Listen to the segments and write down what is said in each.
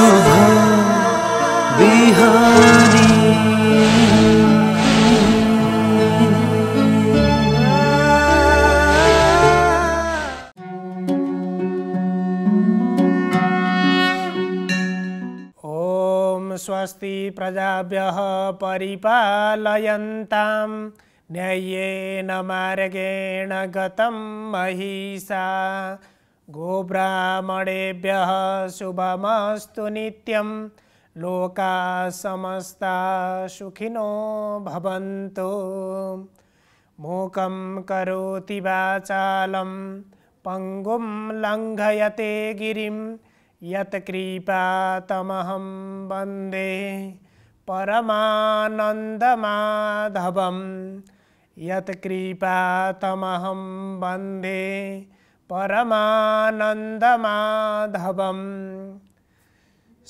शोभा बिहारी स्वस्ति प्रजाभ्य परिपालयन्तां न्याय्येन मार्गेण गतं महिषा गोब्राह्मणेभ्यः शुभमस्तु नित्यं लोका समस्ता सुखिनो भवन्तु मोकं करोति वाचालं पङ्गुं लङ्घयते गिरिं यत्कृपातमहं यतकृपातमहं वन्दे परमानन्दमाधवं यत्कृपातमहं वन्दे परमानन्दमाधवम्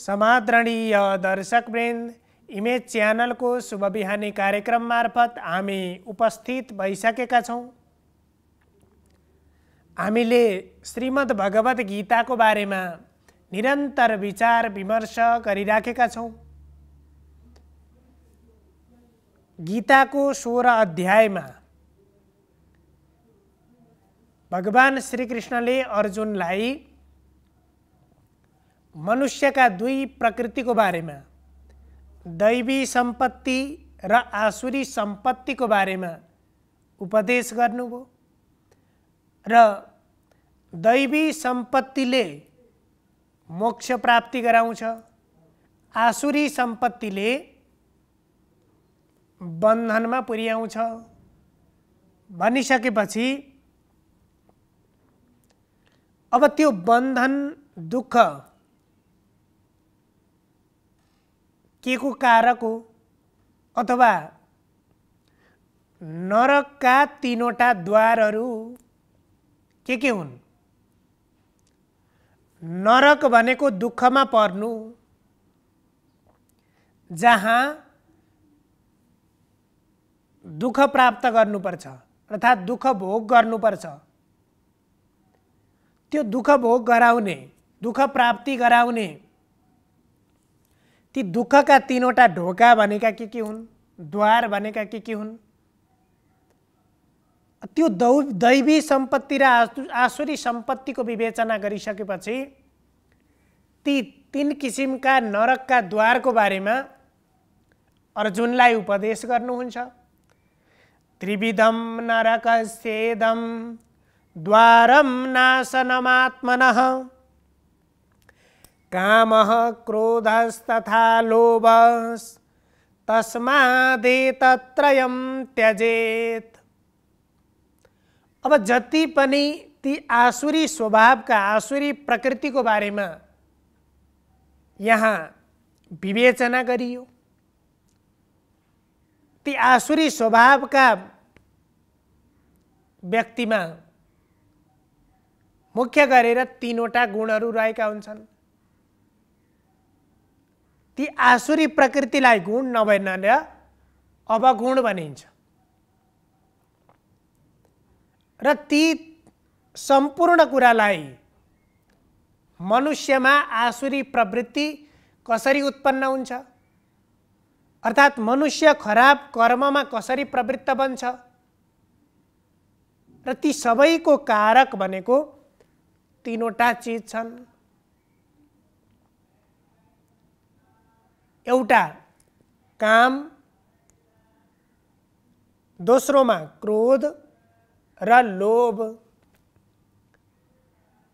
समादरणीय दर्शकवृन्द इमेज च्यानलको शुभ बिहानी कार्यक्रम मार्फत हामी उपस्थित भइसकेका छौँ हामीले श्रीमद् भगवद् गीताको बारेमा निरन्तर विचार विमर्श गरिराखेका छौँ गीताको सोह्र अध्यायमा भगवान् श्रीकृष्णले अर्जुनलाई मनुष्यका दुई प्रकृतिको बारेमा दैवी सम्पत्ति र आसुरी सम्पत्तिको बारेमा उपदेश गर्नुभयो र दैवी सम्पत्तिले मोक्ष प्राप्ति गराउँछ आसुरी सम्पत्तिले बन्धनमा पुर्याउँछ भनिसकेपछि अब त्यो बन्धन दुःख के को कारक हो अथवा नरकका तिनवटा द्वारहरू के के हुन् नरक भनेको दुःखमा पर्नु जहाँ दुःख प्राप्त गर्नुपर्छ अर्थात् दुःख भोग गर्नुपर्छ त्यो दुःख भोग गराउने दुःख प्राप्ति गराउने ती दुःखका तिनवटा ढोका भनेका के के हुन् द्वार भनेका के के हुन् त्यो दौ दैवी सम्पत्ति र आसुरी सम्पत्तिको विवेचना गरिसकेपछि ती तिन किसिमका नरकका द्वारको बारेमा अर्जुनलाई उपदेश गर्नुहुन्छ त्रिविधम नरक सेदम द्वारम नाशनमात्मन काम क्रोधस्तथा लोभ तस्मादेतत्रय त्यजेत अब जति पनि ती आसुरी स्वभावका आसुरी प्रकृतिको बारेमा यहाँ विवेचना गरियो ती आसुरी स्वभावका व्यक्तिमा मुख्य गरेर तिनवटा गुणहरू रहेका हुन्छन् ती आसुरी प्रकृतिलाई गुण अब अवगुण भनिन्छ र ती सम्पूर्ण कुरालाई मनुष्यमा आसुरी प्रवृत्ति कसरी उत्पन्न हुन्छ अर्थात् मनुष्य खराब कर्ममा कसरी प्रवृत्त बन्छ र ती सबैको कारक भनेको तिनवटा चिज छन् एउटा काम दोस्रोमा क्रोध र लोभ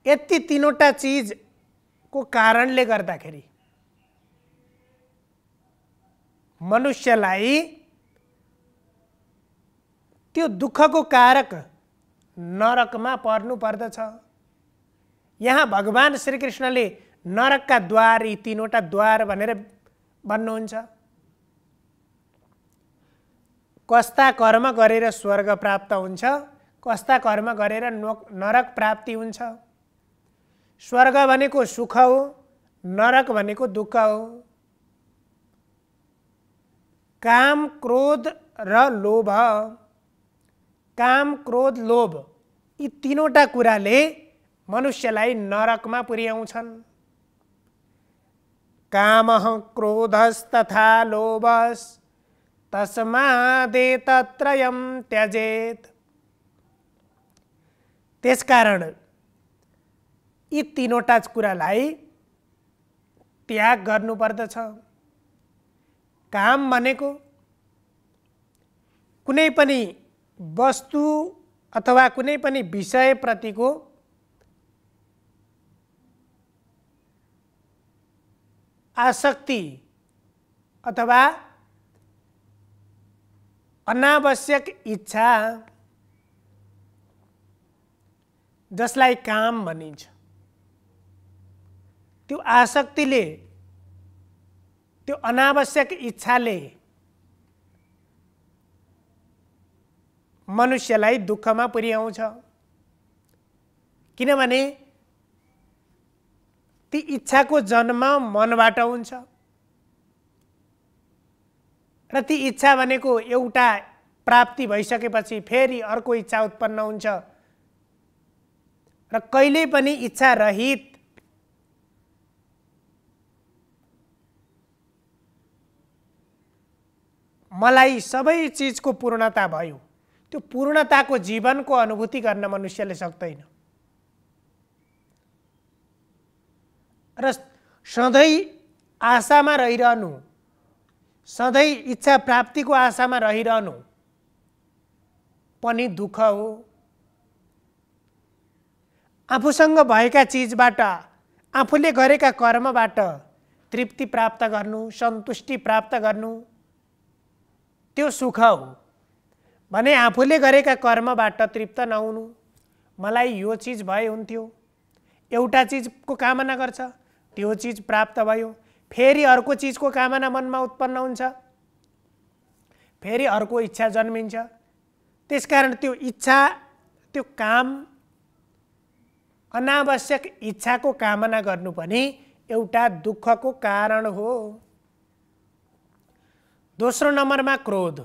यति तिनवटा चिजको कारणले गर्दाखेरि मनुष्यलाई त्यो दुःखको कारक नरकमा पर्नु पर्दछ यहाँ भगवान् श्रीकृष्णले नरकका द्वार यी तिनवटा द्वार भनेर भन्नुहुन्छ कस्ता कर्म गरेर स्वर्ग प्राप्त हुन्छ कस्ता कर्म गरेर नरक प्राप्ति हुन्छ स्वर्ग भनेको सुख हो नरक भनेको दुःख हो काम क्रोध र लोभ काम क्रोध लोभ यी तिनवटा कुराले मनुष्यलाई नरकमा पुर्याउँछन् काम क्रोधस तथा लोभस तस्मादेतत्रयम त्यजेत त्यसकारण यी तिनवटा कुरालाई त्याग गर्नुपर्दछ काम भनेको कुनै पनि वस्तु अथवा कुनै पनि विषयप्रतिको आसक्ति अथवा अनावश्यक इच्छा जसलाई काम भनिन्छ त्यो आसक्तिले त्यो अनावश्यक इच्छाले मनुष्यलाई दुःखमा पुर्याउँछ किनभने ती इच्छाको जन्म मनबाट हुन्छ र ती इच्छा भनेको एउटा प्राप्ति भइसकेपछि फेरि अर्को इच्छा उत्पन्न हुन्छ र कहिल्यै पनि इच्छा रहित मलाई सबै चिजको पूर्णता भयो त्यो पूर्णताको जीवनको अनुभूति गर्न मनुष्यले सक्दैन र सधैँ आशामा रहिरहनु सधैँ इच्छा प्राप्तिको आशामा रहिरहनु पनि दुःख हो आफूसँग भएका चिजबाट आफूले गरेका कर्मबाट तृप्ति प्राप्त गर्नु सन्तुष्टि प्राप्त गर्नु त्यो सुख हो भने आफूले गरेका कर्मबाट तृप्त नहुनु मलाई यो चिज भए हुन्थ्यो एउटा चिजको कामना गर्छ त्यो चिज प्राप्त भयो फेरि अर्को चिजको कामना मनमा उत्पन्न हुन्छ फेरि अर्को इच्छा जन्मिन्छ त्यसकारण त्यो इच्छा त्यो काम अनावश्यक इच्छाको कामना गर्नु पनि एउटा दुःखको कारण हो दोस्रो नम्बरमा क्रोध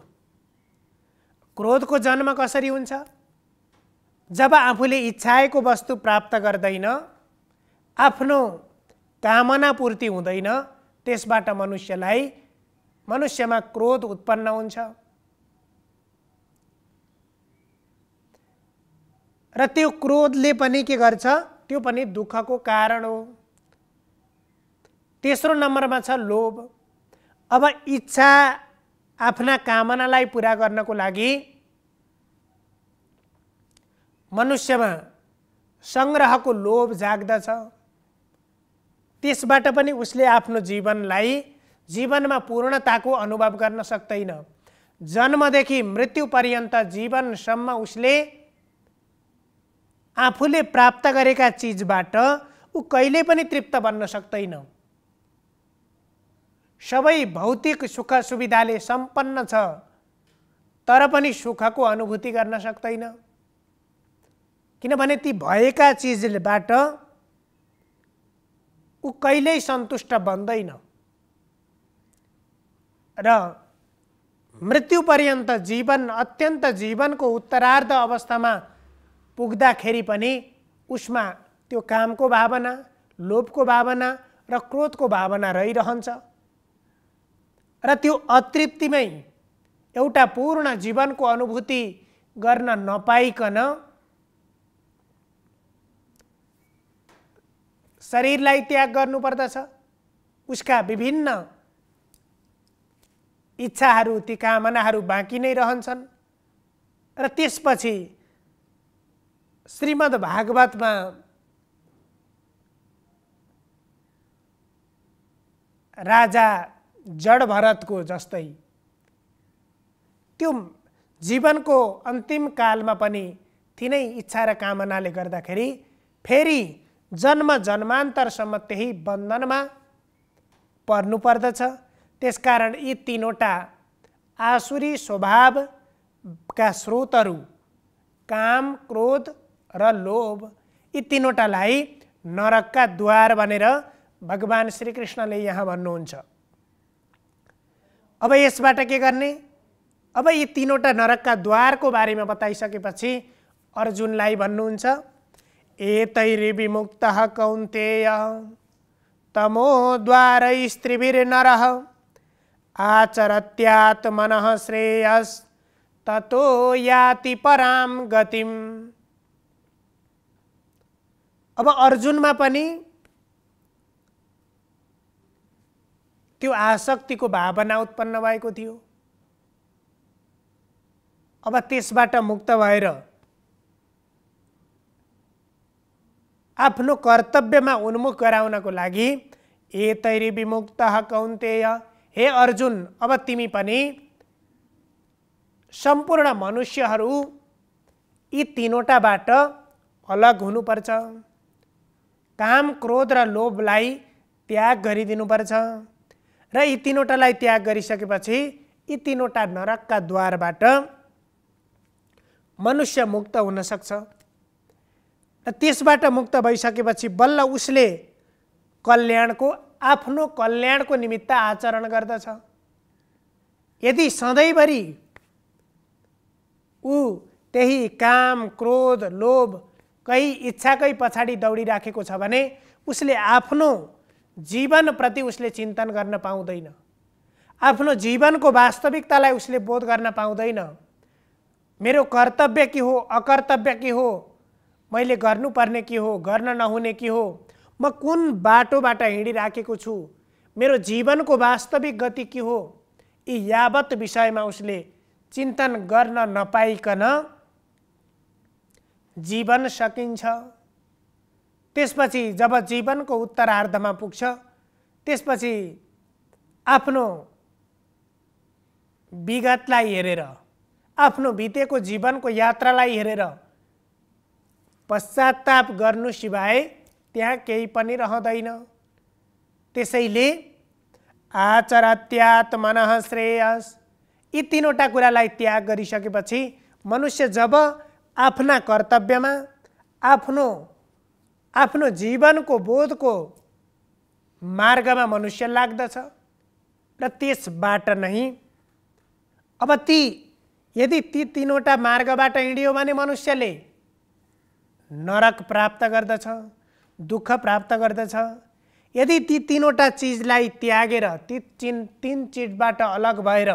क्रोधको जन्म कसरी हुन्छ जब आफूले इच्छाएको वस्तु प्राप्त गर्दैन आफ्नो कामना पूर्ति हुँदैन त्यसबाट मनुष्यलाई मनुष्यमा क्रोध उत्पन्न हुन्छ र त्यो क्रोधले पनि के गर्छ त्यो पनि दुःखको कारण हो तेस्रो नम्बरमा छ लोभ अब इच्छा आफ्ना कामनालाई पुरा गर्नको लागि मनुष्यमा सङ्ग्रहको लोभ जाग्दछ त्यसबाट पनि उसले आफ्नो जीवनलाई जीवनमा पूर्णताको अनुभव गर्न सक्दैन जन्मदेखि मृत्यु पर्यन्त जीवनसम्म उसले आफूले प्राप्त गरेका चिजबाट ऊ कहिले पनि तृप्त बन्न सक्दैन सबै भौतिक सुख सुविधाले सम्पन्न छ तर पनि सुखको अनुभूति गर्न सक्दैन किनभने ती भएका चिजबाट ऊ कहिल्यै सन्तुष्ट बन्दैन र मृत्यु पर्यन्त जीवन अत्यन्त जीवनको उत्तरार्ध अवस्थामा पुग्दाखेरि पनि उसमा त्यो कामको भावना लोभको भावना र क्रोधको भावना रहिरहन्छ र त्यो अतृप्तिमै एउटा पूर्ण जीवनको अनुभूति गर्न नपाइकन शरीरलाई त्याग गर्नुपर्दछ उसका विभिन्न इच्छाहरू ती कामनाहरू बाँकी नै रहन्छन् र त्यसपछि श्रीमद् भागवतमा राजा जड भरतको जस्तै त्यो जीवनको अन्तिम कालमा पनि तिनै इच्छा र कामनाले गर्दाखेरि फेरि जन्म जन्मान्तरसम्म त्यही बन्धनमा पर्नु पर्दछ त्यसकारण यी तिनवटा आसुरी स्वभावका स्रोतहरू काम क्रोध र लोभ यी तिनवटालाई नरकका द्वार भनेर भगवान् श्रीकृष्णले यहाँ भन्नुहुन्छ अब यसबाट के गर्ने अब यी तिनवटा नरकका द्वारको बारेमा बताइसकेपछि अर्जुनलाई भन्नुहुन्छ एतैर्विमुक्तः कौन्तेयः तमोद्वारैस्त्रिभिर्नरः आचरत्यात्मनः श्रेयस्ततो याति पराम गतिम्, अब अर्जुनमा पनि त्यो आसक्तिको भावना उत्पन्न भएको थियो अब त्यसबाट मुक्त भएर आफ्नो कर्तव्यमा उन्मुख गराउनको लागि ए तैरी विमुक्त कौन्तेय हे अर्जुन अब तिमी पनि सम्पूर्ण मनुष्यहरू यी तिनवटाबाट अलग हुनुपर्छ काम क्रोध र लोभलाई त्याग गरिदिनुपर्छ र यी तिनवटालाई त्याग गरिसकेपछि यी तिनवटा नरकका द्वारबाट मनुष्य मुक्त हुनसक्छ र त्यसबाट मुक्त भइसकेपछि बल्ल उसले कल्याणको आफ्नो कल्याणको निमित्त आचरण गर्दछ यदि सधैँभरि ऊ त्यही काम क्रोध लोभ कहीँ इच्छाकै पछाडि दौडिराखेको छ भने उसले आफ्नो जीवनप्रति उसले चिन्तन गर्न पाउँदैन आफ्नो जीवनको वास्तविकतालाई उसले बोध गर्न पाउँदैन मेरो कर्तव्य के हो अकर्तव्य के हो मैले गर्नुपर्ने के हो गर्न नहुने के हो म कुन बाटोबाट हिँडिराखेको छु मेरो जीवनको वास्तविक गति के हो यी यावत विषयमा उसले चिन्तन गर्न नपाइकन जीवन सकिन्छ त्यसपछि जब जीवनको उत्तरार्धमा पुग्छ त्यसपछि आफ्नो विगतलाई हेरेर आफ्नो बितेको जीवनको यात्रालाई हेरेर पश्चाताप गर्नु सिवाय त्यहाँ केही पनि रहँदैन त्यसैले आचरात्यात मन श्रेयस यी तिनवटा कुरालाई त्याग गरिसकेपछि मनुष्य जब आफ्ना कर्तव्यमा आफ्नो आफ्नो जीवनको बोधको मार्गमा मनुष्य लाग्दछ र त्यसबाट नै अब ती यदि ती तिनवटा मार्गबाट हिँड्यो भने मनुष्यले नरक प्राप्त गर्दछ दुःख प्राप्त गर्दछ यदि ती तिनवटा चिजलाई त्यागेर ती चिन तिन चिजबाट अलग भएर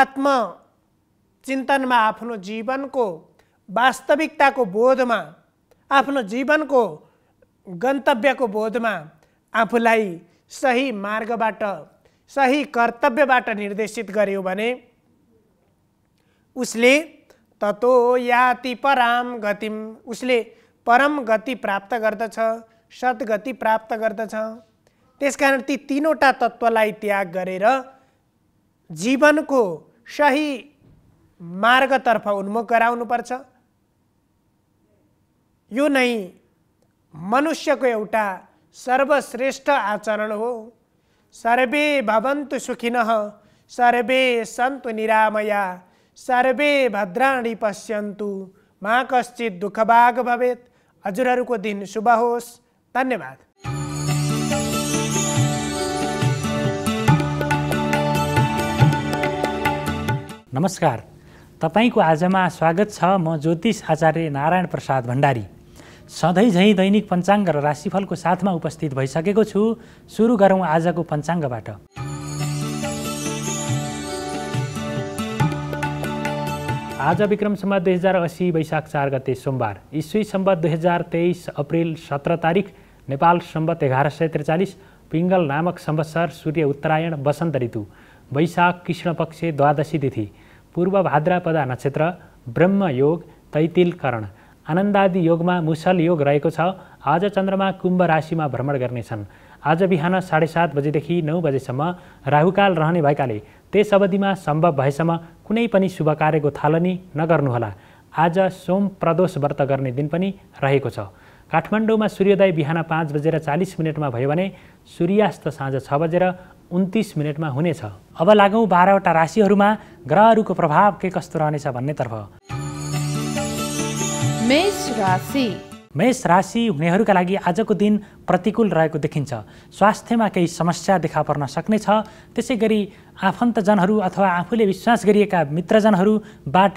आत्मचिन्तनमा आफ्नो जीवनको वास्तविकताको बोधमा आफ्नो जीवनको गन्तव्यको बोधमा आफूलाई सही मार्गबाट सही कर्तव्यबाट निर्देशित गर्यो भने उसले ततो याति पराम गतिम उसले परम गति प्राप्त गर्दछ सद्गति प्राप्त गर्दछ त्यसकारण ती तिनवटा तत्त्वलाई त्याग गरेर जीवनको सही मार्गतर्फ उन्मुख गराउनुपर्छ यो नै मनुष्यको एउटा सर्वश्रेष्ठ आचरण हो सर्वे भवन्तु सुखिन सर्वे सन्तु निरामया सर्वे भद्राणि पश्यन्तु मा कश्चित दुःखभाग भवेत हजुरहरूको दिन शुभ होस् धन्यवाद नमस्कार तपाईँको आजमा स्वागत छ म ज्योतिष आचार्य नारायण प्रसाद भण्डारी सधैँ झैँ दैनिक पञ्चाङ्ग र राशिफलको साथमा उपस्थित भइसकेको छु सुरु गरौँ आजको पञ्चाङ्गबाट आज विक्रम सम्बत दुई हजार असी वैशाख चार गते सोमबार इस्वी सम्बत दुई हजार तेइस अप्रिल सत्र तारिक नेपाल सम्बत एघार सय त्रिचालिस पिङ्गल नामक संवत्सर सूर्य उत्तरायण वसन्त ऋतु वैशाख कृष्ण पक्ष द्वादशी तिथि पूर्व भाद्रापदा नक्षत्र ब्रह्म ब्रह्मयोग तैतिलकरण आनन्दादि योगमा मुसल योग रहेको छ आज चन्द्रमा कुम्भ राशिमा भ्रमण गर्नेछन् आज बिहान साढे सात बजेदेखि नौ बजेसम्म राहुकाल रहने भएकाले त्यस अवधिमा सम्भव भएसम्म कुनै पनि शुभ कार्यको थालनी नगर्नुहोला आज सोम प्रदोष व्रत गर्ने दिन पनि रहेको छ काठमाडौँमा सूर्योदय बिहान पाँच बजेर चालिस मिनटमा भयो भने सूर्यास्त साँझ छ बजेर उन्तिस मिनटमा हुनेछ अब लागौँ बाह्रवटा राशिहरूमा ग्रहहरूको प्रभाव के कस्तो रहनेछ भन्नेतर्फ मेष राशि मेष राशि हुनेहरूका लागि आजको दिन प्रतिकूल रहेको देखिन्छ स्वास्थ्यमा केही समस्या देखा पर्न सक्नेछ त्यसै गरी आफन्तजनहरू अथवा आफूले विश्वास गरिएका मित्रजनहरूबाट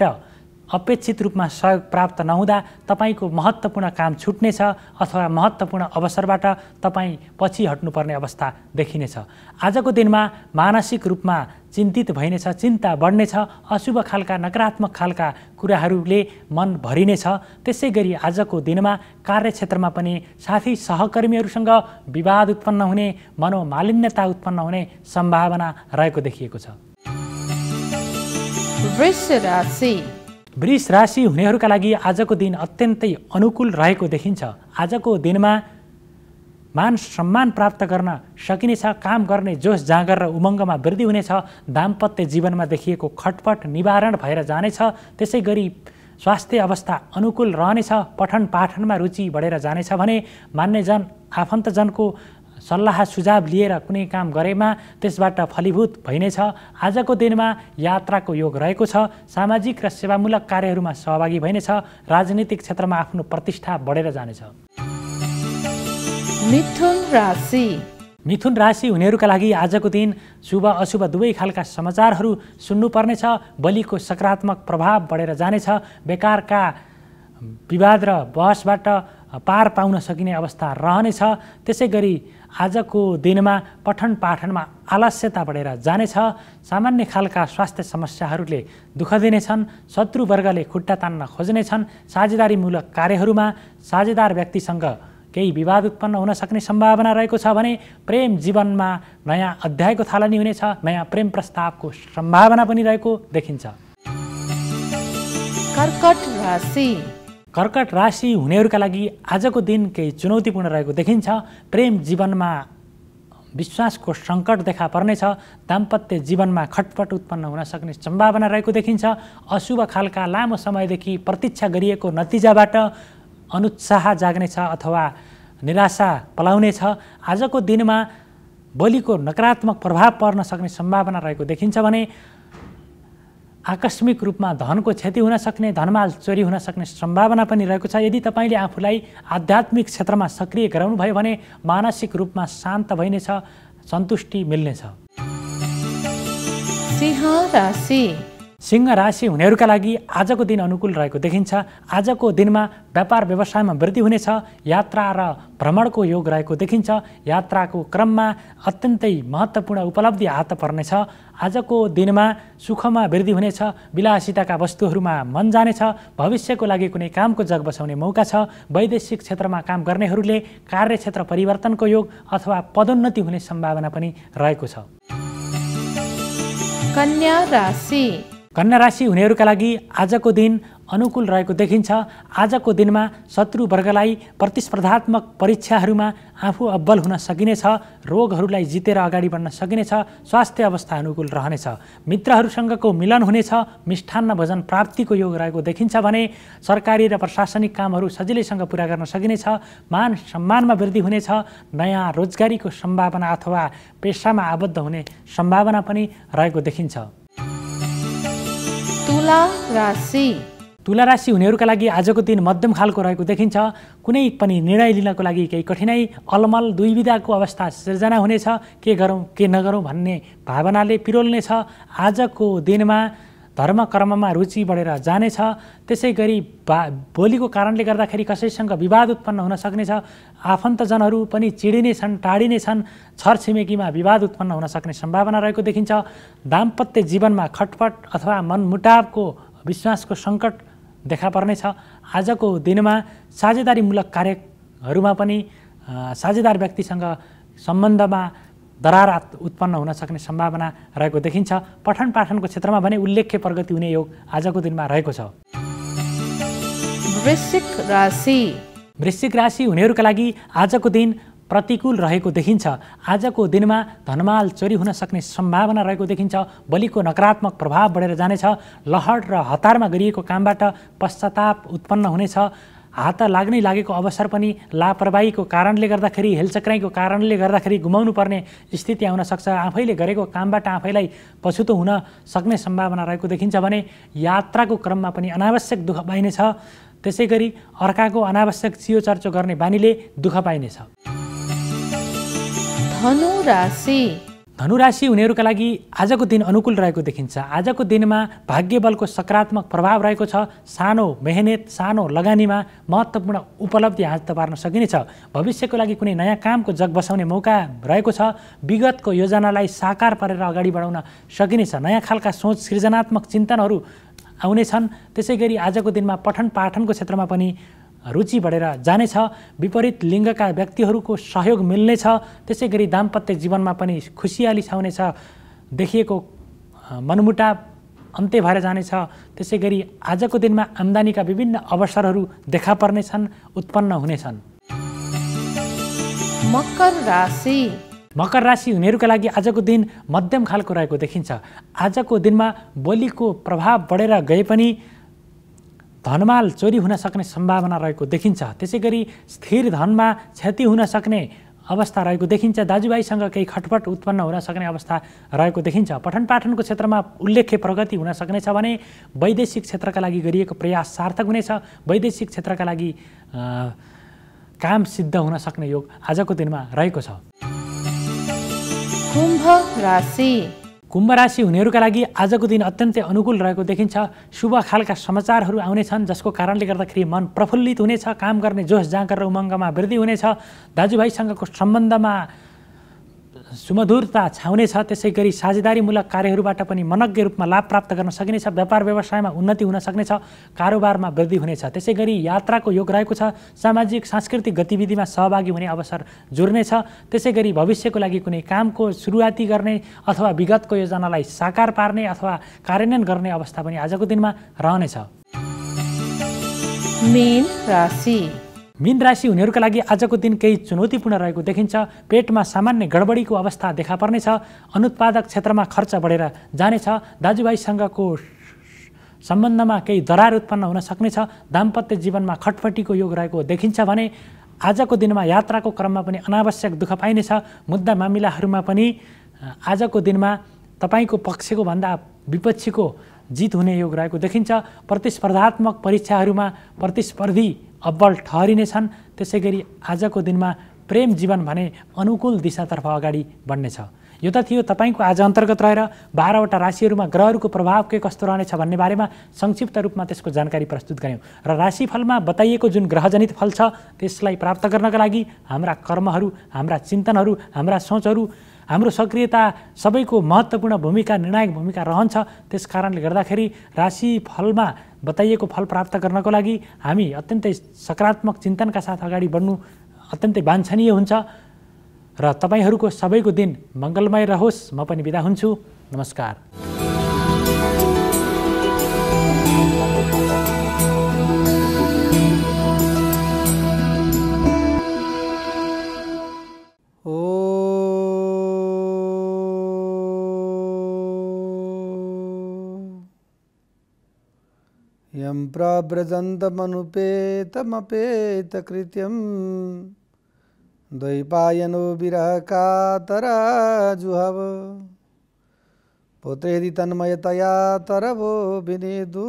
अपेक्षित रूपमा सहयोग प्राप्त नहुँदा तपाईँको महत्त्वपूर्ण काम छुट्नेछ अथवा महत्त्वपूर्ण अवसरबाट तपाईँ पछि हट्नुपर्ने अवस्था देखिनेछ आजको दिनमा मानसिक रूपमा चिन्तित भइनेछ चिन्ता बढ्नेछ अशुभ खालका नकारात्मक खालका कुराहरूले मन भरिनेछ त्यसै गरी आजको दिनमा कार्यक्षेत्रमा पनि साथी सहकर्मीहरूसँग विवाद उत्पन्न हुने मनोमालिन्यता उत्पन्न हुने सम्भावना रहेको देखिएको छ वृष राशि हुनेहरूका लागि आजको दिन अत्यन्तै अनुकूल रहेको देखिन्छ आजको दिनमा मान सम्मान प्राप्त गर्न सकिनेछ काम गर्ने जोस जाँगर र उमङ्गमा वृद्धि हुनेछ दाम्पत्य जीवनमा देखिएको खटपट निवारण भएर जानेछ त्यसै गरी स्वास्थ्य अवस्था अनुकूल रहनेछ पठन पाठनमा रुचि बढेर जानेछ भने मान्यजन आफन्तजनको सल्लाह सुझाव लिएर कुनै काम गरेमा त्यसबाट फलीभूत भइ नै छ आजको दिनमा यात्राको योग रहेको छ सामाजिक र सेवामूलक कार्यहरूमा सहभागी भइ छ राजनीतिक क्षेत्रमा आफ्नो प्रतिष्ठा बढेर जानेछ मिथुन राशि मिथुन राशि हुनेहरूका लागि आजको दिन शुभ अशुभ दुवै खालका समाचारहरू सुन्नुपर्नेछ बलिको सकारात्मक प्रभाव बढेर जानेछ बेकारका विवाद र बहसबाट पार पाउन सकिने अवस्था रहनेछ त्यसै गरी आजको दिनमा पठन पाठनमा आलस्यता बढेर जानेछ सामान्य खालका स्वास्थ्य समस्याहरूले दुःख दिनेछन् शत्रुवर्गले खुट्टा तान्न खोज्नेछन् साझेदारीमूलक कार्यहरूमा साझेदार व्यक्तिसँग केही विवाद उत्पन्न हुन सक्ने सम्भावना रहेको छ भने प्रेम जीवनमा नयाँ अध्यायको थालनी हुनेछ नयाँ प्रेम प्रस्तावको सम्भावना पनि रहेको देखिन्छ कर्कट राशि कर्कट राशि हुनेहरूका लागि आजको दिन केही चुनौतीपूर्ण रहेको देखिन्छ प्रेम जीवनमा विश्वासको सङ्कट देखा पर्नेछ दाम्पत्य जीवनमा खटपट उत्पन्न हुन सक्ने सम्भावना रहेको देखिन्छ अशुभ खालका लामो समयदेखि प्रतीक्षा गरिएको नतिजाबाट अनुत्साह जाग्नेछ अथवा निराशा पलाउनेछ आजको दिनमा बोलीको नकारात्मक प्रभाव पर्न सक्ने सम्भावना रहेको देखिन्छ भने आकस्मिक रूपमा धनको क्षति हुन सक्ने धनमाल चोरी हुन सक्ने सम्भावना पनि रहेको छ यदि तपाईँले आफूलाई आध्यात्मिक क्षेत्रमा सक्रिय गराउनुभयो भने मानसिक रूपमा शान्त भइनेछ सन्तुष्टि मिल्नेछ सिंह राशि हुनेहरूका लागि आजको दिन अनुकूल रहेको देखिन्छ आजको दिनमा व्यापार व्यवसायमा वृद्धि हुनेछ यात्रा र भ्रमणको योग रहेको देखिन्छ यात्राको क्रममा अत्यन्तै महत्त्वपूर्ण उपलब्धि हात पर्नेछ आजको दिनमा सुखमा वृद्धि हुनेछ विलासिताका वस्तुहरूमा मन जानेछ भविष्यको लागि कुनै कामको जग बसाउने मौका छ वैदेशिक क्षेत्रमा काम गर्नेहरूले कार्यक्षेत्र परिवर्तनको योग अथवा पदोन्नति हुने सम्भावना पनि रहेको छ कन्या राशि कन्या राशि हुनेहरूका लागि आजको दिन अनुकूल रहेको देखिन्छ आजको दिनमा शत्रुवर्गलाई प्रतिस्पर्धात्मक परीक्षाहरूमा आफू अब्बल हुन सकिनेछ रोगहरूलाई जितेर अगाडि बढ्न सकिनेछ स्वास्थ्य अवस्था अनुकूल रहनेछ मित्रहरूसँगको मिलन हुनेछ मिष्ठान्न भोजन प्राप्तिको योग रहेको देखिन्छ भने सरकारी र प्रशासनिक कामहरू सजिलैसँग पुरा गर्न सकिनेछ मान सम्मानमा वृद्धि हुनेछ नयाँ रोजगारीको सम्भावना अथवा पेसामा आबद्ध हुने सम्भावना पनि रहेको देखिन्छ तुला राशि तुला राशि हुनेहरूका लागि आजको दिन मध्यम खालको रहेको देखिन्छ कुनै पनि निर्णय लिनको लागि केही कठिनाई अलमल दुविधाको अवस्था सिर्जना हुनेछ के गरौँ के नगरौँ भन्ने भावनाले पिरोल्नेछ आजको दिनमा धर्म कर्ममा रुचि बढेर जानेछ त्यसै गरी बा बोलीको कारणले गर्दाखेरि कसैसँग विवाद उत्पन्न हुन सक्नेछ आफन्तजनहरू पनि चिडिने छन् टाढिने छन् छरछिमेकीमा विवाद उत्पन्न हुन सक्ने सम्भावना रहेको देखिन्छ दाम्पत्य जीवनमा खटपट अथवा मनमुटावको विश्वासको सङ्कट देखा पर्नेछ आजको दिनमा साझेदारीमूलक कार्यहरूमा पनि साझेदार व्यक्तिसँग सम्बन्धमा दरारात उत्पन्न हुन सक्ने सम्भावना रहेको देखिन्छ पठन पाठनको क्षेत्रमा भने उल्लेख्य प्रगति हुने योग आजको दिनमा रहेको छ वृश्चिक राशि वृश्चिक राशि हुनेहरूका लागि आजको दिन प्रतिकूल रहेको देखिन्छ आजको दिनमा धनमाल चोरी हुन सक्ने सम्भावना रहेको देखिन्छ बलिको नकारात्मक प्रभाव बढेर जानेछ लहर र हतारमा गरिएको कामबाट पश्चाताप उत्पन्न हुनेछ हात लाग्नै लागेको अवसर पनि लापरवाहीको कारणले गर्दाखेरि हेलचक्राइको कारणले गर्दाखेरि गुमाउनु पर्ने स्थिति आउन सक्छ आफैले गरेको कामबाट आफैलाई पछुतो हुन सक्ने सम्भावना रहेको देखिन्छ भने यात्राको क्रममा पनि अनावश्यक दुःख पाइनेछ त्यसै गरी अर्काको अनावश्यक चियो चर्चो गर्ने बानीले दुःख पाइनेछ धनुराशि हुनेहरूका लागि आजको दिन अनुकूल रहेको देखिन्छ आजको दिनमा भाग्य बलको सकारात्मक प्रभाव रहेको छ सानो मेहनत सानो लगानीमा महत्त्वपूर्ण उपलब्धि हात पार्न सकिनेछ भविष्यको लागि कुनै नयाँ कामको जग बसाउने मौका रहेको छ विगतको योजनालाई साकार पारेर अगाडि बढाउन सकिनेछ नयाँ खालका सोच सृजनात्मक चिन्तनहरू आउनेछन् त्यसै गरी आजको दिनमा पठन पाठनको क्षेत्रमा पनि रुचि बढेर जानेछ विपरीत लिङ्गका व्यक्तिहरूको सहयोग मिल्नेछ त्यसै गरी दाम्पत्य जीवनमा पनि खुसियाली छाउनेछ देखिएको मनमुटाव अन्त्य भएर जानेछ त्यसै गरी आजको दिनमा आम्दानीका विभिन्न अवसरहरू देखा पर्नेछन् उत्पन्न हुनेछन् मकर राशि मकर राशि हुनेहरूका लागि आजको दिन मध्यम खालको रहेको देखिन्छ आजको दिनमा बोलीको प्रभाव बढेर गए पनि धनमाल चोरी हुन सक्ने सम्भावना रहेको देखिन्छ त्यसै गरी स्थिर धनमा क्षति हुन सक्ने अवस्था रहेको देखिन्छ दाजुभाइसँग केही खटपट उत्पन्न हुन सक्ने अवस्था रहेको देखिन्छ पठन पाठनको क्षेत्रमा उल्लेख्य प्रगति हुन सक्नेछ भने वैदेशिक क्षेत्रका लागि गरिएको प्रयास सार्थक हुनेछ वैदेशिक क्षेत्रका लागि काम सिद्ध हुन सक्ने योग आजको दिनमा रहेको छ कुम्भ राशि कुम्भ राशि हुनेहरूका लागि आजको दिन अत्यन्तै अनुकूल रहेको देखिन्छ शुभ खालका समाचारहरू आउनेछन् जसको कारणले गर्दाखेरि मन प्रफुल्लित हुनेछ काम गर्ने जोस जाँगर र उमङ्गमा वृद्धि हुनेछ दाजुभाइसँगको सम्बन्धमा सुमधुरता छाउनेछ त्यसै गरी साझेदारीमूलक कार्यहरूबाट पनि मनज्ञ रूपमा लाभ प्राप्त गर्न सकिनेछ व्यापार व्यवसायमा उन्नति हुन सक्नेछ कारोबारमा वृद्धि हुनेछ त्यसै गरी यात्राको योग रहेको छ सामाजिक सांस्कृतिक गतिविधिमा सहभागी हुने अवसर जोड्नेछ त्यसै गरी भविष्यको लागि कुनै कामको सुरुवाती गर्ने अथवा विगतको योजनालाई साकार पार्ने अथवा कार्यान्वयन गर्ने अवस्था पनि आजको दिनमा रहनेछ मेन राशि मिन राशि हुनेहरूका लागि आजको दिन केही चुनौतीपूर्ण रहेको देखिन्छ पेटमा सामान्य गडबडीको अवस्था देखा पर्नेछ अनुत्पादक क्षेत्रमा खर्च बढेर जानेछ दाजुभाइसँगको सम्बन्धमा केही दरार उत्पन्न हुन सक्नेछ दाम्पत्य जीवनमा खटफटीको योग रहेको देखिन्छ भने आजको दिनमा यात्राको क्रममा पनि अनावश्यक दुःख पाइनेछ मुद्दा मामिलाहरूमा पनि आजको दिनमा तपाईँको पक्षको भन्दा विपक्षीको जित हुने योग रहेको देखिन्छ प्रतिस्पर्धात्मक परीक्षाहरूमा प्रतिस्पर्धी अब्बल ठहरिनेछन् त्यसै गरी आजको दिनमा प्रेम जीवन भने अनुकूल दिशातर्फ अगाडि बढ्नेछ यो त थियो तपाईँको आज अन्तर्गत रहेर बाह्रवटा राशिहरूमा ग्रहहरूको प्रभाव के कस्तो रहनेछ भन्ने बारेमा संक्षिप्त रूपमा त्यसको जानकारी प्रस्तुत गऱ्यौँ र राशिफलमा बताइएको जुन ग्रहजनित फल छ त्यसलाई प्राप्त गर्नका लागि हाम्रा कर्महरू हाम्रा चिन्तनहरू हाम्रा सोचहरू हाम्रो सक्रियता सबैको महत्त्वपूर्ण भूमिका निर्णायक भूमिका रहन्छ त्यस कारणले गर्दाखेरि राशिफलमा बताइएको फल प्राप्त गर्नको लागि हामी अत्यन्तै सकारात्मक चिन्तनका साथ अगाडि बढ्नु अत्यन्तै वाञ्छनीय हुन्छ र तपाईँहरूको सबैको दिन मङ्गलमय रहोस् म पनि बिदा हुन्छु नमस्कार यं प्रव्रजन्तमनुपेतमपेतकृत्यं द्वैपायनो विरहकातराजुहव पुत्रेदि तन्मयतया तरवो विनेदु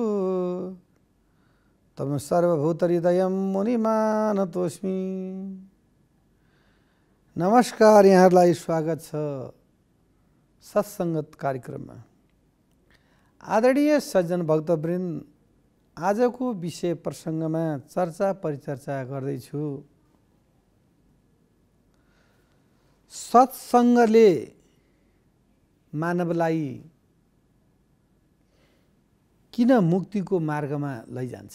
तं सर्वभूतहृदयं मुनिमानतोऽस्मि नमस्कार यहाँहरूलाई स्वागत छ सत्सङ्गत कार्यक्रममा आदरणीय सज्जन भक्तवृन्द आजको विषय प्रसङ्गमा चर्चा परिचर्चा गर्दैछु सत्सङ्गले मानवलाई किन मुक्तिको मार्गमा लैजान्छ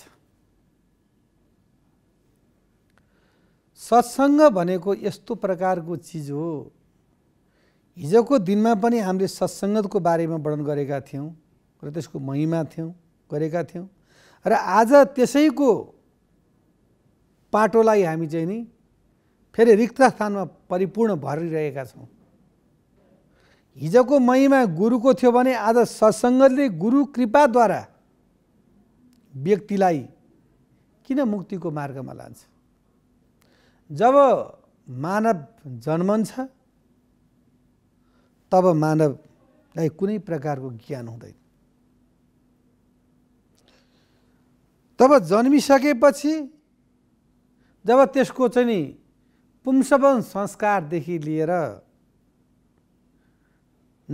सत्सङ्ग भनेको यस्तो प्रकारको चिज हो हिजोको दिनमा पनि हामीले सत्सङ्गको बारेमा वर्णन गरेका थियौँ र त्यसको महिमा थियौँ गरेका थियौँ र आज त्यसैको पाटोलाई हामी चाहिँ नि फेरि रिक्त स्थानमा परिपूर्ण भरिरहेका छौँ हिजोको महिमा गुरुको थियो भने आज सत्सङ्गतले गुरु कृपाद्वारा व्यक्तिलाई किन मुक्तिको मार्गमा लान्छ जब मानव जन्मन्छ तब मानवलाई कुनै प्रकारको ज्ञान हुँदैन तब जन्मिसकेपछि जब त्यसको चाहिँ नि पुंसवन संस्कारदेखि लिएर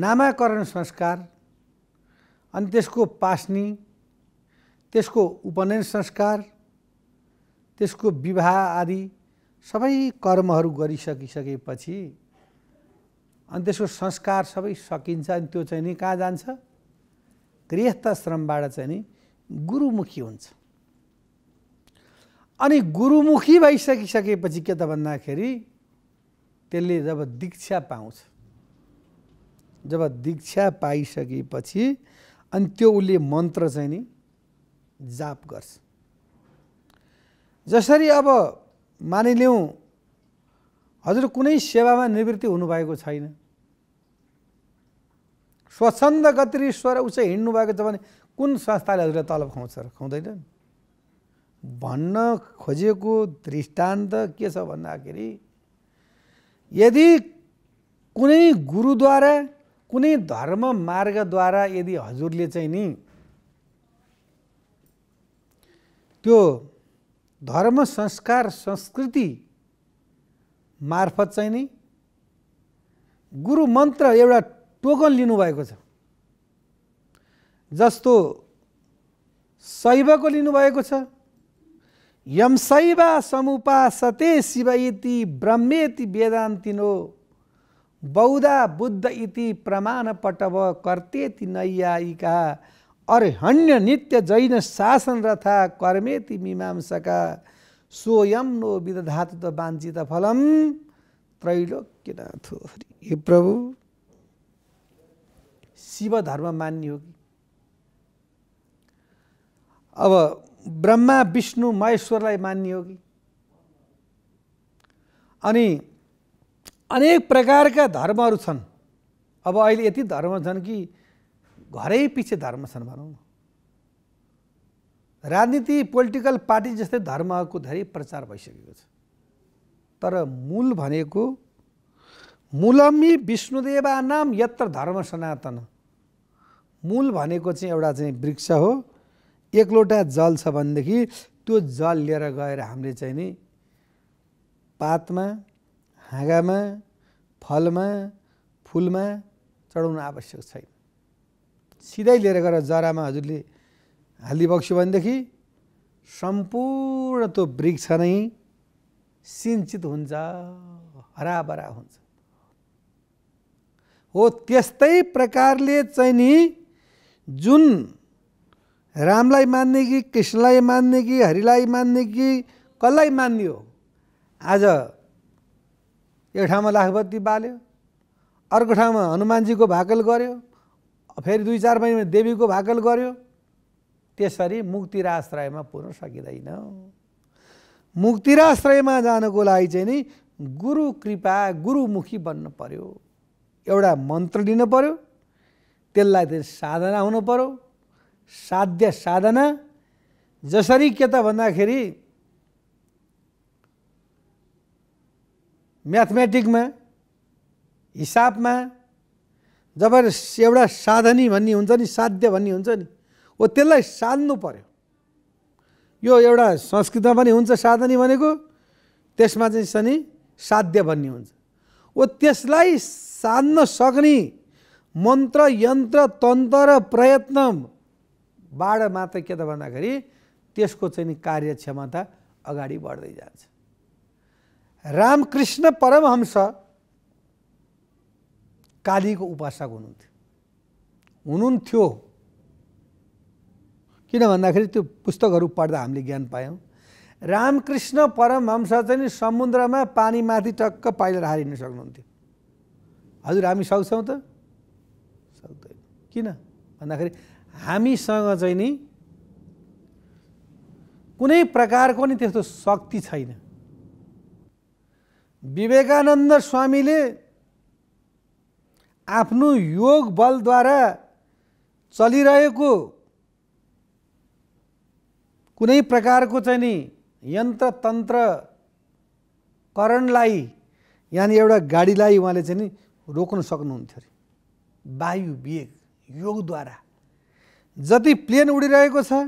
नामाकरण संस्कार अनि त्यसको पास्नी त्यसको उपनयन संस्कार त्यसको विवाह आदि सबै कर्महरू गरिसकिसकेपछि अनि त्यसको संस्कार सबै सकिन्छ अनि त्यो चाहिँ नि कहाँ जान्छ गृहस्थ श्रमबाट चाहिँ नि गुरुमुखी हुन्छ अनि गुरुमुखी भइसकिसकेपछि के त भन्दाखेरि त्यसले जब दीक्षा पाउँछ जब दीक्षा पाइसकेपछि अनि त्यो उसले मन्त्र चाहिँ नि जाप गर्छ जसरी अब मानिलिउँ हजुर कुनै सेवामा निवृत्ति हुनुभएको छैन स्वच्छन्द गति ईश्वर उच्च हिँड्नु भएको छ भने कुन संस्थाले हजुरलाई तलब खुवाउँछ र खुवाउँदैन भन्न खोजेको दृष्टान्त के छ भन्दाखेरि यदि कुनै गुरुद्वारा कुनै धर्म मार्गद्वारा यदि हजुरले चाहिँ नि त्यो धर्म संस्कार संस्कृति मार्फत चाहिँ नि गुरु मन्त्र एउटा टोकन लिनुभएको छ जस्तो शैवको लिनुभएको छ यमशैव समुपासते शिव इति ब्रह्मेति वेदान्तिनो बौदा बुद्ध इति पटव कर्तेति नैयायिका अर्हण्य नित्य जैन शासन रथा कर्मेति मीमांसका सोयम नो विदधातु त वाञ्छित फलम त्रैलोक्यनाथो हे प्रभु शिव धर्म मान्ने हो कि अब ब्रह्मा विष्णु महेश्वरलाई मान्ने हो कि अनि अनेक प्रकारका धर्महरू छन् अब अहिले यति धर्म छन् कि घरै पछि धर्म छन् भनौँ राजनीति पोलिटिकल पार्टी जस्तै धर्मको धेरै प्रचार भइसकेको छ तर मूल भनेको मूलमी विष्णुदेवा नाम यत्र धर्म सनातन मूल भनेको चाहिँ एउटा चाहिँ वृक्ष हो एक लोटा जल छ भनेदेखि त्यो जल लिएर गएर हामीले चाहिँ नि पातमा हाँगामा फलमा फुलमा चढाउनु आवश्यक छैन सिधै लिएर गएर जरामा हजुरले हालिदिइबक्स्यो भनेदेखि सम्पूर्ण त्यो वृक्ष नै सिन्चित हुन्छ हराभरा हुन्छ हो त्यस्तै प्रकारले चाहिँ नि जुन रामलाई मान्ने कि कृष्णलाई मान्ने कि हरिलाई मान्ने कि कसलाई मान्ने हो आज एक ठाउँमा लाखबत्ती बाल्यो अर्को ठाउँमा हनुमानजीको भाकल गर्यो फेरि दुई चार महिना देवीको भाकल गर्यो त्यसरी मुक्ति राश्रयमा पुर्न सकिँदैन मुक्ति राश्रयमा जानको लागि चाहिँ नि गुरु कृपा गुरुमुखी बन्न पर्यो एउटा मन्त्र लिनु पर्यो त्यसलाई साधना हुनु पर्यो साध्य साधना जसरी के त भन्दाखेरि म्याथमेटिकमा हिसाबमा जब एउटा साधनी भन्ने हुन्छ नि साध्य भन्ने हुन्छ नि हो त्यसलाई साध्नु पर्यो यो एउटा संस्कृतमा पनि हुन्छ साधनी भनेको त्यसमा चाहिँ शनि साध्य भन्ने हुन्छ ओ त्यसलाई साध्न सक्ने मन्त्र यन्त्र तन्त्र र प्रयत्न बाढ मात्र के त भन्दाखेरि त्यसको चाहिँ नि कार्यक्षमता अगाडि बढ्दै जान्छ रामकृष्ण परमहंस कालीको उपासक हुनुहुन्थ्यो हुनुहुन्थ्यो किन भन्दाखेरि त्यो पुस्तकहरू पढ्दा हामीले ज्ञान पायौँ रामकृष्ण परमहंस चाहिँ नि समुद्रमा माथि टक्क पाइला राखेर सक्नुहुन्थ्यो हजुर हामी सक्छौँ त सक्दैन किन भन्दाखेरि हामीसँग चाहिँ नि कुनै प्रकारको नि त्यस्तो शक्ति छैन विवेकानन्द स्वामीले आफ्नो योग बलद्वारा चलिरहेको कुनै प्रकारको चाहिँ नि करणलाई यानि एउटा गाडीलाई उहाँले चाहिँ नि रोक्न सक्नुहुन्थ्यो अरे वायु वेग योगद्वारा जति प्लेन उडिरहेको छ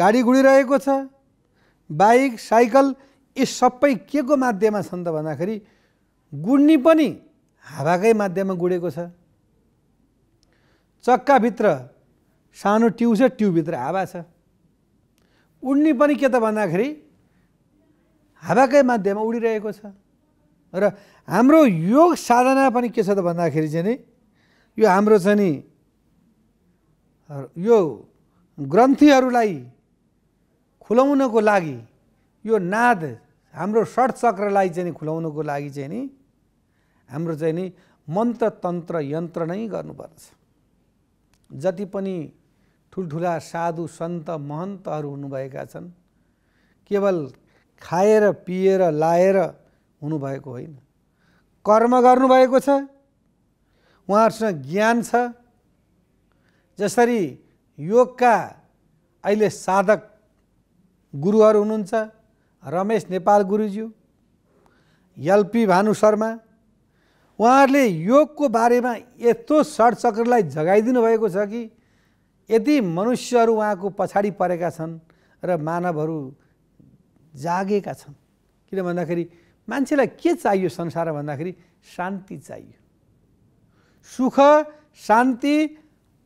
गाडी गुडिरहेको छ बाइक साइकल यी सबै के को माध्यममा छन् त भन्दाखेरि गुड्नी पनि हावाकै माध्यममा गुडेको छ चक्काभित्र सानो ट्युब छ ट्युबभित्र हावा छ उड्नी पनि के त भन्दाखेरि हावाकै माध्यममा उडिरहेको छ र हाम्रो योग साधना पनि के छ त भन्दाखेरि चाहिँ नि यो हाम्रो चाहिँ नि यो ग्रन्थीहरूलाई खुलाउनको लागि यो नाद हाम्रो षट चक्रलाई चाहिँ खुलाउनको लागि चाहिँ नि हाम्रो चाहिँ नि मन्त्र तन्त्र यन्त्र नै गर्नुपर्छ जति पनि ठुल्ठुला साधु सन्त महन्तहरू हुनुभएका छन् केवल खाएर पिएर लाएर हुनुभएको होइन कर्म गर्नुभएको छ उहाँहरूसँग ज्ञान छ जसरी योगका अहिले साधक गुरुहरू हुनुहुन्छ रमेश नेपाल गुरुज्यू एलपी भानु शर्मा उहाँहरूले योगको बारेमा यस्तो सडचक्रलाई जगाइदिनु भएको छ कि यति मनुष्यहरू उहाँको पछाडि परेका छन् र मानवहरू जागेका छन् किन भन्दाखेरि मान्छेलाई के चाहियो संसार भन्दाखेरि शान्ति चाहियो सुख शान्ति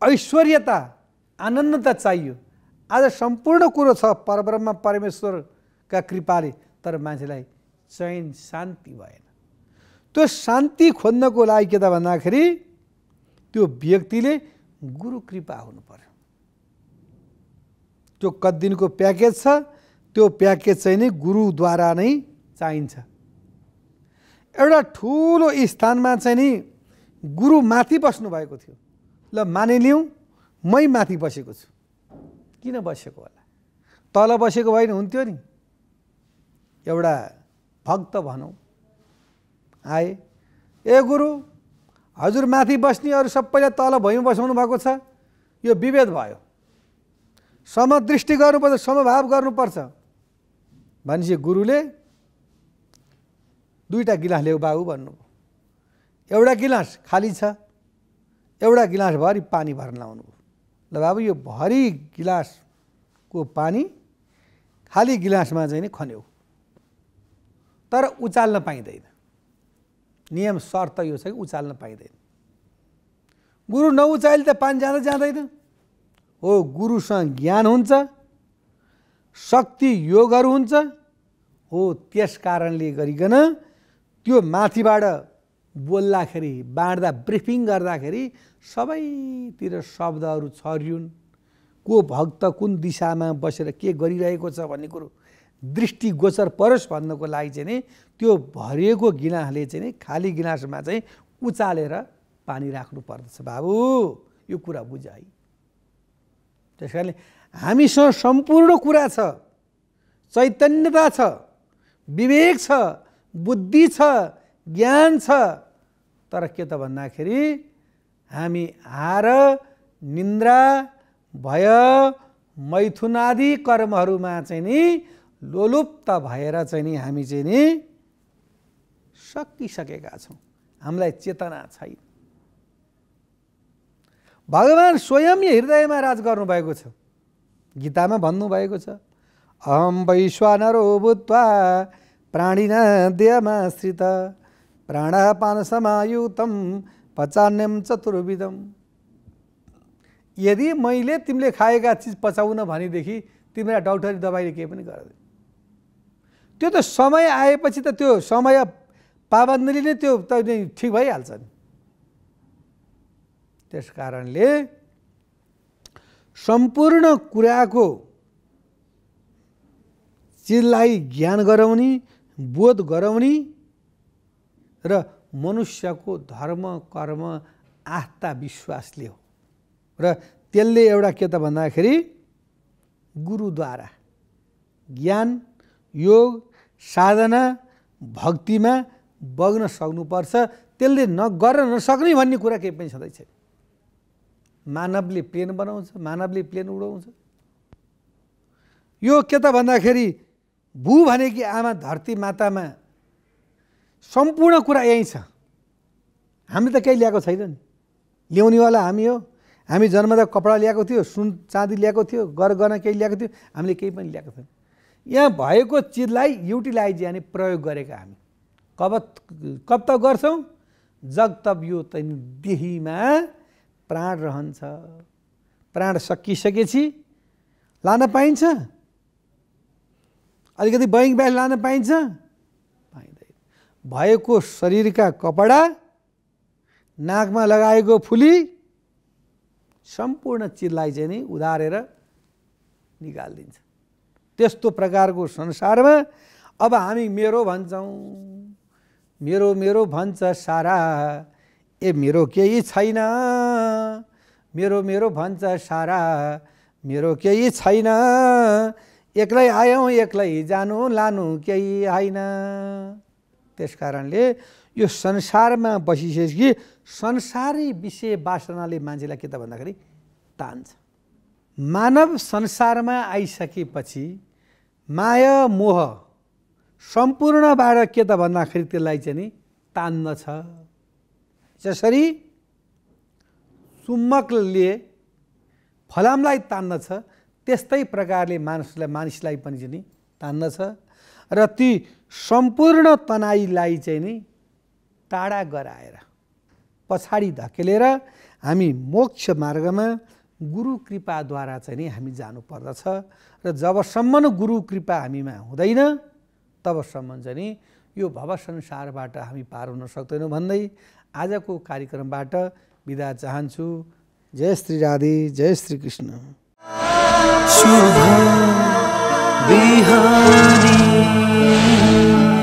ऐश्वर्यता आनन्दता चाहियो आज सम्पूर्ण कुरो छ परब्रह्म परमेश्वरका कृपाले तर मान्छेलाई चयन शान्ति भएन त्यो शान्ति खोज्नको लागि के त भन्दाखेरि त्यो व्यक्तिले गुरु कृपा हुनु पर्यो त्यो दिनको प्याकेज छ त्यो प्याकेज चाहिँ नै गुरुद्वारा नै चाहिन्छ एउटा ठुलो स्थानमा चाहिँ नि गुरु माथि बस्नुभएको थियो ल मानिलिउँ मै माथि बसेको छु किन बसेको होला तल बसेको भएन हुन्थ्यो नि एउटा भक्त भनौँ आए ए गुरु हजुर माथि बस्नेहरू सबैलाई तल भइमा बसाउनु भएको छ यो विभेद भयो समदृष्टि गर्नुपर्छ समभाव गर्नुपर्छ भनेपछि गुरुले दुईवटा गिलास ल्याऊ बाबु भन्नुभयो एउटा गिलास खाली छ एउटा गिलासभरि पानी भर्न लाउनुभयो ल बाबु यो भरि गिलासको पानी खाली गिलासमा चाहिँ नि खन्यो तर उचाल्न पाइँदैन नियम शर्त यो छ कि उचाल्न पाइँदैन गुरु नउचाल त पानी जाँदा जाँदैन हो गुरुसँग ज्ञान हुन्छ शक्ति योगहरू हुन्छ हो त्यस कारणले गरिकन त्यो माथिबाट बोल्दाखेरि बाँड्दा ब्रिफिङ गर्दाखेरि सबैतिर शब्दहरू छरिन् को भक्त कुन दिशामा बसेर के गरिरहेको छ भन्ने कुरो दृष्टिगोचर परोस् भन्नको लागि चाहिँ नि त्यो भरिएको गिलासले चाहिँ नि खाली गिलासमा चाहिँ उचालेर पानी राख्नु पर्दछ बाबु यो कुरा बुझ है त्यस कारणले हामीसँग सम्पूर्ण कुरा छ चैतन्यता छ विवेक छ बुद्धि छ ज्ञान छ तर के त भन्दाखेरि हामी हार निन्द्रा भय मैथुनादि कर्महरूमा चाहिँ नि लोलुप्त भएर चाहिँ नि हामी चाहिँ नि सकिसकेका छौँ हामीलाई चेतना छैन भगवान् स्वयं हृदयमा राज गर्नुभएको छ गीतामा भन्नुभएको छ अहम वैश्वानरो भूत्वा प्राणीना देहमा प्राणः पानसमायुतम पचान्यम चतुर्विदम यदि मैले तिमीले खाएका चिज पचाउन भनेदेखि तिमीलाई डक्टरी दबाईले केही पनि गर्दैन त्यो त समय आएपछि त त्यो समय पाबन्दीले नै त्यो त ठिक भइहाल्छ नि त्यस कारणले सम्पूर्ण कुराको चिजलाई ज्ञान गराउने बोध गराउने र मनुष्यको धर्म कर्म आस्था विश्वासले हो र त्यसले एउटा के त भन्दाखेरि गुरुद्वारा ज्ञान योग साधना भक्तिमा बग्न सक्नुपर्छ त्यसले नगर्न नसक्ने भन्ने कुरा केही पनि छँदै छैन मानवले प्लेन बनाउँछ मानवले प्लेन उडाउँछ यो के त भन्दाखेरि भू भनेकी आमा धरती मातामा सम्पूर्ण कुरा यहीँ छ हामीले त केही ल्याएको छैन नि ल्याउनेवाला हामी हो हामी जन्मदा कपडा ल्याएको थियो सुन चाँदी ल्याएको थियो गरगहना केही ल्याएको थियो हामीले केही पनि ल्याएको छैन यहाँ भएको चिजलाई युटिलाइज यानि प्रयोग गरेका हामी कब कब त गर्छौँ जग तब यो त देहीमा प्राण रहन्छ प्राण सकिसकेपछि लान पाइन्छ अलिकति बैङ्क ब्याङ्क लान पाइन्छ भएको शरीरका कपडा नाकमा लगाएको फुली सम्पूर्ण चिजलाई चाहिँ नि उधारेर निकालिदिन्छ त्यस्तो प्रकारको संसारमा अब हामी मेरो भन्छौँ मेरो मेरो भन्छ सारा ए मेरो केही छैन मेरो मेरो भन्छ सारा मेरो केही छैन एक्लै आयौँ एक्लै जानु लानु केही होइन त्यस कारणले यो संसारमा बसिसकेपछि संसारी विषय वासनाले मान्छेलाई के त भन्दाखेरि तान्छ मानव संसारमा आइसकेपछि माया मोह सम्पूर्णबाट के त भन्दाखेरि त्यसलाई चाहिँ नि तान्दछ जसरी चुम्बकले फलामलाई तान्दछ त्यस्तै प्रकारले मानिसलाई मानिसलाई पनि चाहिँ नि तान्दछ र ती सम्पूर्ण तनाइलाई चाहिँ नि टाढा गराएर पछाडि धकेलेर हामी मोक्ष मार्गमा गुरु कृपाद्वारा चाहिँ नि हामी जानुपर्दछ र जबसम्म गुरु कृपा हामीमा हुँदैन तबसम्म चाहिँ नि यो भव संसारबाट हामी पार हुन सक्दैनौँ भन्दै आजको कार्यक्रमबाट बिदा चाहन्छु जय श्री राधे जय श्री कृष्ण behind me.